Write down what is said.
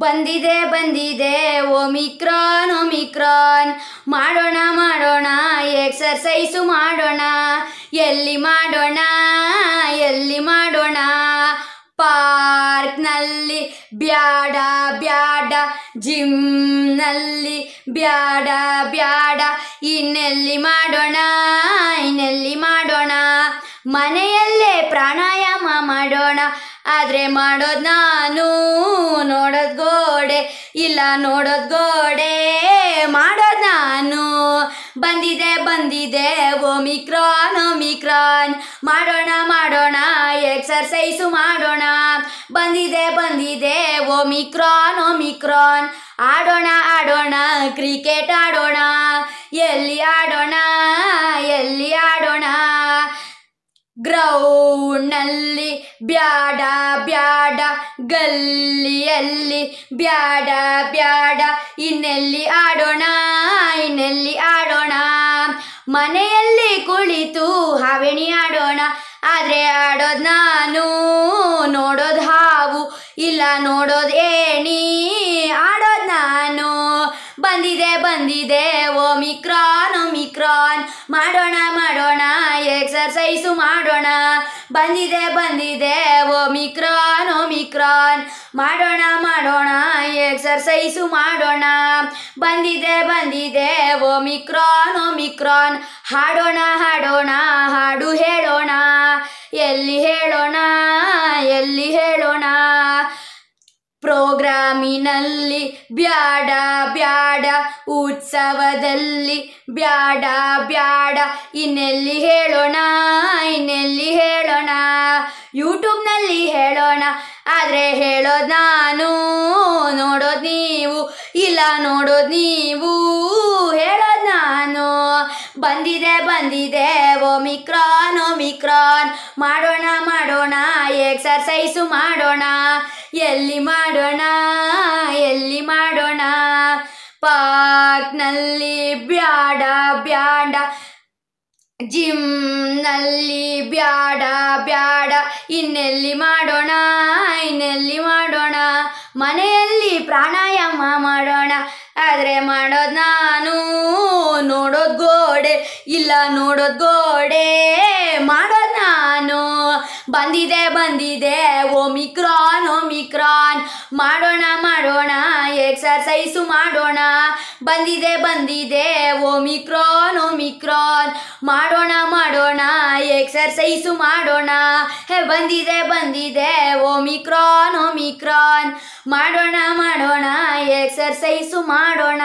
ಬಂದಿದೆ ಬಂದಿದೆ Omicron Omicron ಮಾಡೋಣ ಮಾಡೋಣ ಎಕ್ಸರ್ಸೈಸು ಮಾಡೋಣ ಎಲ್ಲಿ ಮಾಡೋಣ ಎಲ್ಲಿ ಮಾಡೋಣ ಪಾರ್ಕ್ನಲ್ಲಿ ಬ್ಯಾಡ ಬ್ಯಾಡ ಜಿಮ್ನಲ್ಲಿ ಬ್ಯಾಡ ಬ್ಯಾಡ ಇನ್ನೆಲ್ಲಿ ಮಾಡೋಣ ಇನ್ನೆಲ್ಲಿ ಮಾಡೋಣ ಮನೆಯಲ್ಲೇ ಪ್ರಾಣಾಯಾಮ ಮಾಡೋಣ ಆದರೆ ಮಾಡೋದು ನಾನು ಇಲ್ಲ ನೋಡೋದ್ ಗೋಡೆ ಮಾಡೋದ್ ನಾನು ಬಂದಿದೆ ಬಂದಿದೆ ಓಮಿಕ್ರಾನ್ ಓಮಿಕ್ರಾನ್ ಮಾಡೋಣ ಮಾಡೋಣ ಎಕ್ಸರ್ಸೈಸ್ ಮಾಡೋಣ ಬಂದಿದೆ ಬಂದಿದೆ ಓಮಿಕ್ರಾನ್ ಓಮಿಕ್ರಾನ್ ಆಡೋಣ ಆಡೋಣ ಕ್ರಿಕೆಟ್ ಆಡೋಣ ಎಲ್ಲಿ ಗ್ರೌಂಡ್ನಲ್ಲಿ ಬ್ಯಾಡ ಬ್ಯಾಡ ಗಲ್ಲಿಯಲ್ಲಿ ಬ್ಯಾಡ ಬ್ಯಾಡ ಇನ್ನೆಲ್ಲಿ ಆಡೋಣ ಇನ್ನೆಲ್ಲಿ ಆಡೋಣ ಮನೆಯಲ್ಲಿ ಕುಳಿತು ಹಾವೆಣಿ ಆಡೋಣ ಆದರೆ ಆಡೋದು ನಾನು ನೋಡೋದು ಹಾವು ಇಲ್ಲ ನೋಡೋದು ಏಣಿ ಆಡೋದು ನಾನು ಬಂದಿದೆ ಬಂದಿದೆ ಓಮಿಕ್ರಾನ್ ಮಿಕ್ರಾನ್ ಮಾಡೋಣ ಮಾಡೋಣ ರೇಸು ಮಾಡೋಣ ಬಂದಿದೆ ಬಂದಿದೆ ಓ ಒಮಿಕ್ರಾನ್ ಮಾಡೋಣ ಮಾಡೋಣ ಎಕ್ಸರ್ಸೈಸು ಮಾಡೋಣ ಬಂದಿದೆ ಬಂದಿದೆ ಓ ಒಮಿಕ್ರಾನ್ ಹಾಡೋಣ ಹಾಡೋಣ ಹಾಡು ಹೇಳೋಣ ಎಲ್ಲಿ ಹೇಳೋಣ ನಲ್ಲಿ ಬ್ಯಾಡ ಬ್ಯಾಡ ಉತ್ಸವದಲ್ಲಿ ಬ್ಯಾಡ ಬ್ಯಾಡ ಇನ್ನೆಲ್ಲಿ ಹೇಳೋಣ ಇನ್ನೆಲ್ಲಿ ಹೇಳೋಣ ಯೂಟ್ಯೂಬ್ನಲ್ಲಿ ಹೇಳೋಣ ಆದರೆ ಹೇಳೋದು ನಾನು ನೋಡೋದು ನೀವು ಇಲ್ಲ ನೋಡೋದು ನೀವು ಹೇಳೋದು ನಾನು ಬಂದಿದೆ ಬಂದಿದೆ ಓಮಿಕ್ರಾನ್ ಮಿಕ್ರಾನ್ ಮಾಡೋಣ ಮಾಡೋಣ ಎಕ್ಸರ್ಸೈಸು ಮಾಡೋಣ ಎಲ್ಲಿ ಮಾಡೋಣ ಎಲ್ಲಿ ಮಾಡೋಣ ಪಾರ್ಕ್ನಲ್ಲಿ ಬ್ಯಾಡ ಬ್ಯಾಡ ಜಿಮ್ನಲ್ಲಿ ಬ್ಯಾಡ ಬ್ಯಾಡ ಇನ್ನೆಲ್ಲಿ ಮಾಡೋಣ ಇನ್ನೆಲ್ಲಿ ಮಾಡೋಣ ಮನೆಯಲ್ಲಿ ಪ್ರಾಣಾಯಾಮ ಮಾಡೋಣ ಆದರೆ ಮಾಡೋದು ನಾನು ನೋಡೋದು ಗೋಡೆ ಇಲ್ಲ ನೋಡೋದು ಗೋಡೆ ಮಾಡೋದು ನಾನು ಬಂದಿದೆ ಬಂದಿದೆ ಓಮಿಕ್ರಾನ್ ಓಮಿಕ್ರಾನ್ ಮಾಡೋಣ ಮಾಡೋಣ ಎಕ್ಸರ್ಸೈಸು ಮಾಡೋಣ ಬಂದಿದೆ ಬಂದಿದೆ ಓಮಿಕ್ರಾನ್ ಓಮಿಕ್ರಾನ್ ಮಾಡೋಣ ಮಾಡೋಣ ಎಕ್ಸರ್ಸೈಸು ಮಾಡೋಣ ಹೇ ಬಂದಿದೆ ಬಂದಿದೆ ಓಮಿಕ್ರಾನ್ ಓಮಿಕ್ರಾನ್ ಮಾಡೋಣ ಮಾಡೋಣ ಎಕ್ಸರ್ಸೈಸು ಮಾಡೋಣ